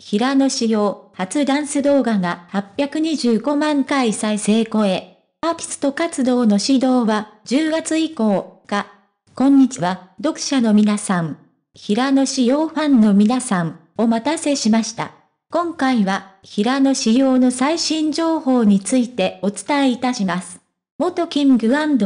平野紫耀、初ダンス動画が825万回再生超え。アーティスト活動の指導は10月以降か。こんにちは、読者の皆さん。平野紫耀ファンの皆さん、お待たせしました。今回は、平野紫耀の最新情報についてお伝えいたします。元キング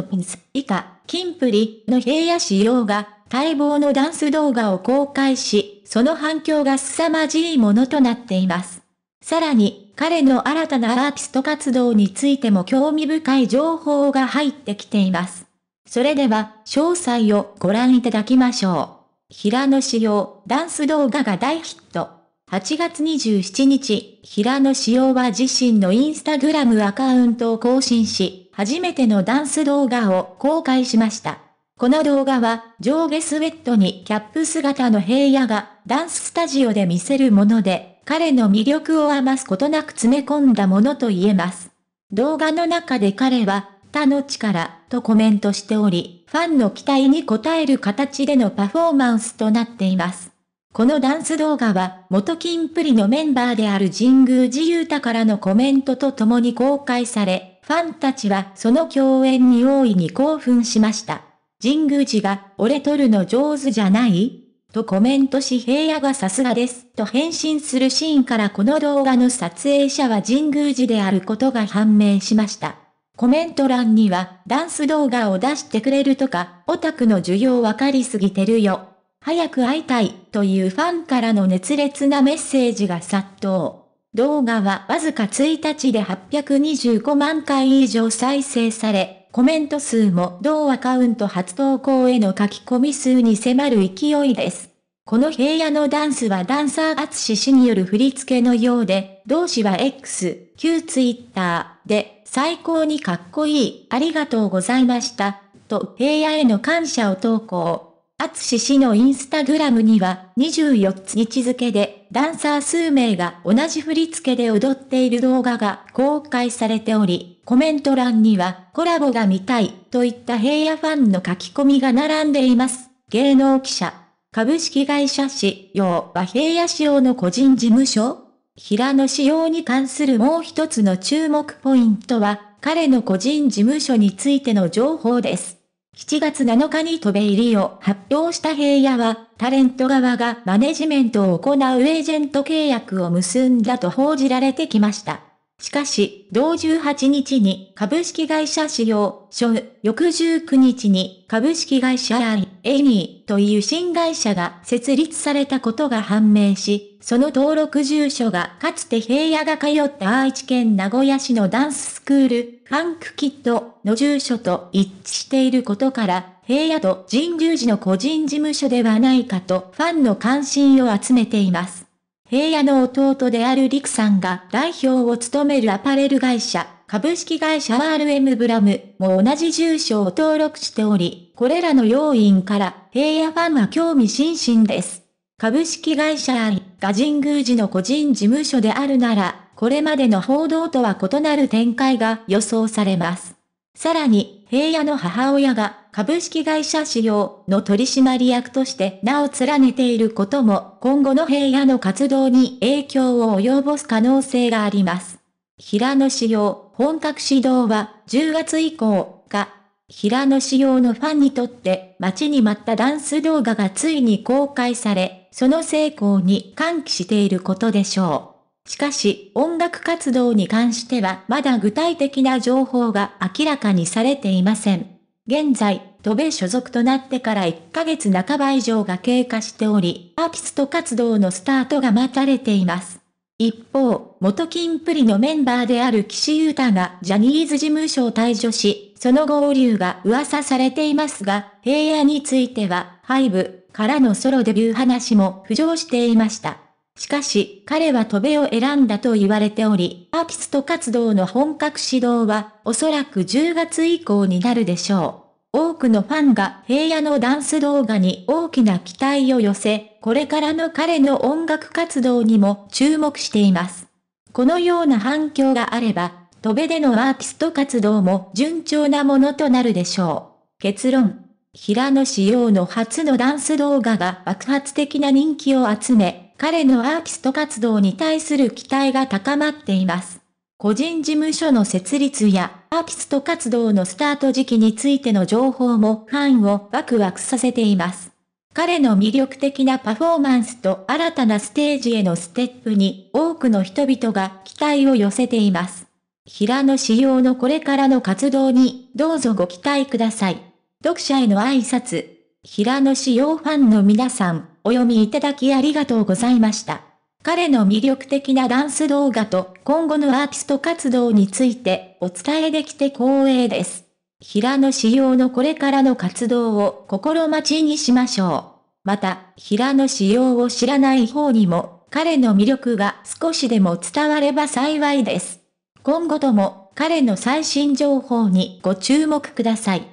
ピンス以下、キンプリの平野紫耀が待望のダンス動画を公開し、その反響が凄まじいものとなっています。さらに、彼の新たなアーティスト活動についても興味深い情報が入ってきています。それでは、詳細をご覧いただきましょう。平野紫耀、ダンス動画が大ヒット。8月27日、平野紫耀は自身のインスタグラムアカウントを更新し、初めてのダンス動画を公開しました。この動画は上下スウェットにキャップ姿の平野がダンススタジオで見せるもので、彼の魅力を余すことなく詰め込んだものと言えます。動画の中で彼は、他の力とコメントしており、ファンの期待に応える形でのパフォーマンスとなっています。このダンス動画は、元金プリのメンバーである神宮寺勇太からのコメントと共に公開され、ファンたちはその共演に大いに興奮しました。神宮寺が、俺撮るの上手じゃないとコメントし平野がさすがです、と返信するシーンからこの動画の撮影者は神宮寺であることが判明しました。コメント欄には、ダンス動画を出してくれるとか、オタクの需要わかりすぎてるよ。早く会いたい、というファンからの熱烈なメッセージが殺到。動画はわずか1日で825万回以上再生され、コメント数も同アカウント初投稿への書き込み数に迫る勢いです。この平野のダンスはダンサー淳氏による振り付けのようで、同氏は X、旧 Twitter で、最高にかっこいい、ありがとうございました、と平野への感謝を投稿。厚氏のインスタグラムには24日付でダンサー数名が同じ振り付けで踊っている動画が公開されており、コメント欄にはコラボが見たいといった平野ファンの書き込みが並んでいます。芸能記者。株式会社市要は平野仕様の個人事務所平野仕様に関するもう一つの注目ポイントは彼の個人事務所についての情報です。7月7日に渡米入りを発表した平野は、タレント側がマネジメントを行うエージェント契約を結んだと報じられてきました。しかし、同18日に株式会社使用、書、翌19日に株式会社エニーという新会社が設立されたことが判明し、その登録住所がかつて平野が通った愛知県名古屋市のダンススクール、フンクキットの住所と一致していることから、平野と神宮寺の個人事務所ではないかとファンの関心を集めています。平野の弟である陸さんが代表を務めるアパレル会社、株式会社 RM ブラムも同じ住所を登録しており、これらの要因から平野ファンは興味津々です。株式会社愛が神宮寺の個人事務所であるなら、これまでの報道とは異なる展開が予想されます。さらに、平野の母親が株式会社仕様の取締役として名を連ねていることも、今後の平野の活動に影響を及ぼす可能性があります。平野仕様、本格始動は10月以降が、平野仕様のファンにとって待ちに待ったダンス動画がついに公開され、その成功に歓喜していることでしょう。しかし、音楽活動に関してはまだ具体的な情報が明らかにされていません。現在、戸ベ所属となってから1ヶ月半ば以上が経過しており、アーティスト活動のスタートが待たれています。一方、元金プリのメンバーである岸優太がジャニーズ事務所を退所し、その合流が噂されていますが、平野については、ハイブからのソロデビュー話も浮上していました。しかし、彼は戸部を選んだと言われており、アーティスト活動の本格始動は、おそらく10月以降になるでしょう。多くのファンが平野のダンス動画に大きな期待を寄せ、これからの彼の音楽活動にも注目しています。このような反響があれば、戸べでのアーティスト活動も順調なものとなるでしょう。結論。平野紫耀の初のダンス動画が爆発的な人気を集め、彼のアーティスト活動に対する期待が高まっています。個人事務所の設立やアーティスト活動のスタート時期についての情報もファンをワクワクさせています。彼の魅力的なパフォーマンスと新たなステージへのステップに多くの人々が期待を寄せています。平野仕様のこれからの活動にどうぞご期待ください。読者への挨拶。平野仕様ファンの皆さん、お読みいただきありがとうございました。彼の魅力的なダンス動画と今後のアーティスト活動についてお伝えできて光栄です。平野紫耀のこれからの活動を心待ちにしましょう。また、平野紫耀を知らない方にも、彼の魅力が少しでも伝われば幸いです。今後とも彼の最新情報にご注目ください。